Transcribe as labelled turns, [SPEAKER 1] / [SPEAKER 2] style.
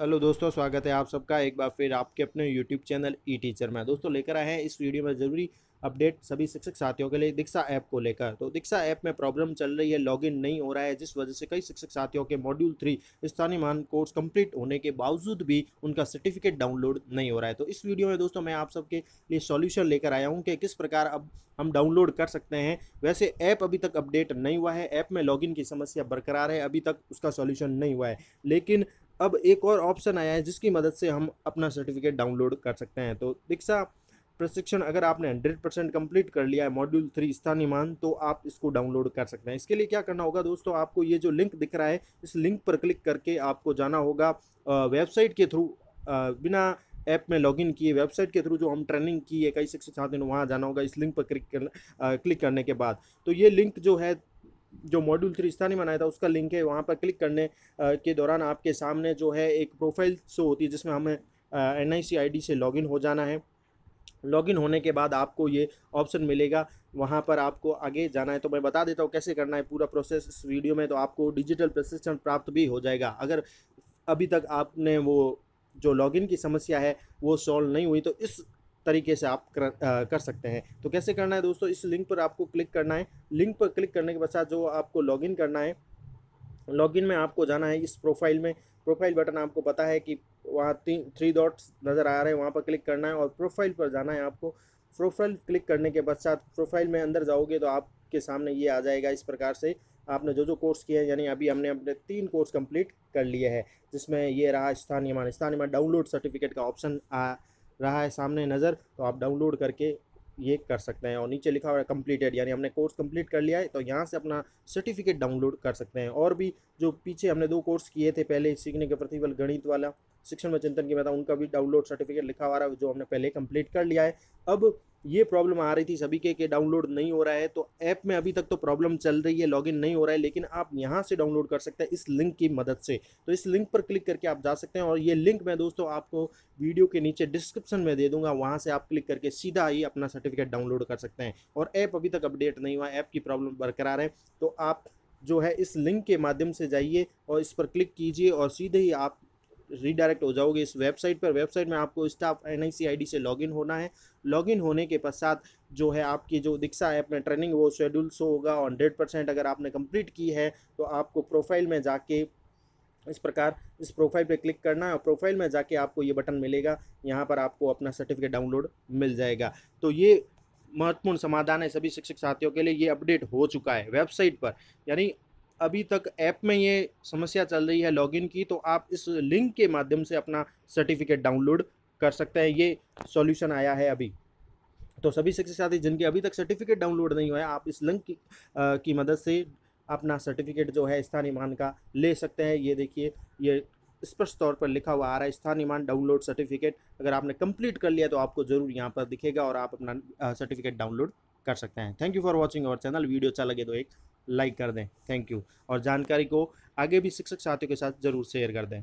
[SPEAKER 1] hello दोस्तों स्वागत है आप सबका एक बार फिर आपके अपने यूट्यूब चैनल ई टीचर में दोस्तों लेकर आए हैं इस वीडियो में ज़रूरी अपडेट सभी शिक्षक साथियों के लिए दीक्षा ऐप को लेकर तो दीक्षा ऐप में प्रॉब्लम चल रही है लॉगिन नहीं हो रहा है जिस वजह से कई शिक्षक साथियों के मॉड्यूल थ्री स्थानीय मान कोर्स कंप्लीट होने के बावजूद भी उनका सर्टिफिकेट डाउनलोड नहीं हो रहा है तो इस वीडियो में दोस्तों मैं आप सबके लिए सॉल्यूशन लेकर आया हूँ कि किस प्रकार अब हम डाउनलोड कर सकते हैं वैसे ऐप अभी तक अपडेट नहीं हुआ है ऐप में लॉगिन की समस्या बरकरार है अभी तक उसका सॉल्यूशन नहीं हुआ है लेकिन अब एक और ऑप्शन आया है जिसकी मदद से हम अपना सर्टिफिकेट डाउनलोड कर सकते हैं तो दीक्षा प्रशिक्षण अगर आपने हंड्रेड परसेंट कम्प्लीट कर लिया है मॉड्यूल थ्री स्थानीय मान तो आप इसको डाउनलोड कर सकते हैं इसके लिए क्या करना होगा दोस्तों आपको ये जो लिंक दिख रहा है इस लिंक पर क्लिक करके आपको जाना होगा वेबसाइट के थ्रू बिना ऐप में लॉगिन किए वेबसाइट के थ्रू जो हम ट्रेनिंग की है कई शिक्षक साथियों वहाँ जाना होगा इस लिंक पर क्लिक करना क्लिक करने के बाद तो ये लिंक जो है जो मॉड्यूल थ्री स्थानीय बनाया था उसका लिंक है वहाँ पर क्लिक करने के दौरान आपके सामने जो है एक प्रोफाइल शो होती है जिसमें हमें एन आई सी से लॉगिन हो जाना है लॉगिन होने के बाद आपको ये ऑप्शन मिलेगा वहाँ पर आपको आगे जाना है तो मैं बता देता हूँ कैसे करना है पूरा प्रोसेस इस वीडियो में तो आपको डिजिटल प्रशिक्षण प्राप्त भी हो जाएगा अगर अभी तक आपने वो जो लॉगिन की समस्या है वो सॉल्व नहीं हुई तो इस तरीके से आप कर, आ, कर सकते हैं तो कैसे करना है दोस्तों इस लिंक पर आपको क्लिक करना है लिंक पर क्लिक करने के पश्चात जो आपको लॉगिन करना है लॉगिन में आपको जाना है इस प्रोफाइल में प्रोफाइल बटन आपको पता है कि वहाँ तीन थ्री डॉट्स नज़र आ रहे हैं वहाँ पर क्लिक करना है और प्रोफाइल पर जाना है आपको प्रोफाइल क्लिक करने के पश्चात प्रोफाइल में अंदर जाओगे तो आपके सामने ये आ जाएगा इस प्रकार से आपने जो जो कोर्स किए हैं यानी अभी हमने अपने तीन कोर्स कंप्लीट कर लिए हैं जिसमें ये रहा स्थानीय मान स्थानीय मान डाउनलोड सर्टिफिकेट का ऑप्शन रहा है सामने नज़र तो आप डाउनलोड करके ये कर सकते हैं और नीचे लिखा हुआ है कम्प्लीटेड यानी हमने कोर्स कंप्लीट कर लिया है तो यहाँ से अपना सर्टिफिकेट डाउनलोड कर सकते हैं और भी जो पीछे हमने दो कोर्स किए थे पहले सीखने के प्रतिफल गणित वाला शिक्षण में चिंतन की मैं उनका भी डाउनलोड सर्टिफिकेट लिखा हुआ रहा है जो हमने पहले कंप्लीट कर लिया है अब ये प्रॉब्लम आ रही थी सभी के कि डाउनलोड नहीं हो रहा है तो ऐप में अभी तक तो प्रॉब्लम चल रही है लॉगिन नहीं हो रहा है लेकिन आप यहाँ से डाउनलोड कर सकते हैं इस लिंक की मदद से तो इस लिंक पर क्लिक करके आप जा सकते हैं और ये लिंक मैं दोस्तों आपको वीडियो के नीचे डिस्क्रिप्शन में दे दूंगा वहाँ से आप क्लिक करके सीधा ही अपना सर्टिफिकेट डाउनलोड कर सकते हैं और ऐप अभी तक अपडेट नहीं हुआ ऐप की प्रॉब्लम बरकरार है तो आप जो है इस लिंक के माध्यम से जाइए और इस पर क्लिक कीजिए और सीधे ही आप रीडायरेक्ट हो जाओगे इस वेबसाइट पर वेबसाइट में आपको स्टाफ एन आई सी से लॉगिन होना है लॉगिन होने के पश्चात जो है आपकी जो दीक्षा ऐप में ट्रेनिंग वो शेड्यूल शो होगा हंड्रेड परसेंट अगर आपने कंप्लीट की है तो आपको प्रोफाइल में जाके इस प्रकार इस प्रोफाइल पे क्लिक करना है और प्रोफाइल में जाके आपको ये बटन मिलेगा यहाँ पर आपको अपना सर्टिफिकेट डाउनलोड मिल जाएगा तो ये महत्वपूर्ण समाधान है सभी शिक्षक साथियों के लिए ये अपडेट हो चुका है वेबसाइट पर यानी अभी तक ऐप में ये समस्या चल रही है लॉगिन की तो आप इस लिंक के माध्यम से अपना सर्टिफिकेट डाउनलोड कर सकते हैं ये सॉल्यूशन आया है अभी तो सभी शिक्षक साथी जिनके अभी तक सर्टिफिकेट डाउनलोड नहीं हुआ है आप इस लिंक की, आ, की मदद से अपना सर्टिफिकेट जो है स्थानीय मान का ले सकते हैं ये देखिए ये स्पष्ट तौर पर लिखा हुआ आ रहा है स्थानीय मान डाउनलोड सर्टिफिकेट अगर आपने कंप्लीट कर लिया तो आपको जरूर यहाँ पर दिखेगा और आप अपना सर्टिफिकेट डाउनलोड कर सकते हैं thank you for watching our channel video अच्छा लगे तो एक लाइक कर दें थैंक यू और जानकारी को आगे भी शिक्षक साथियों के साथ ज़रूर शेयर कर दें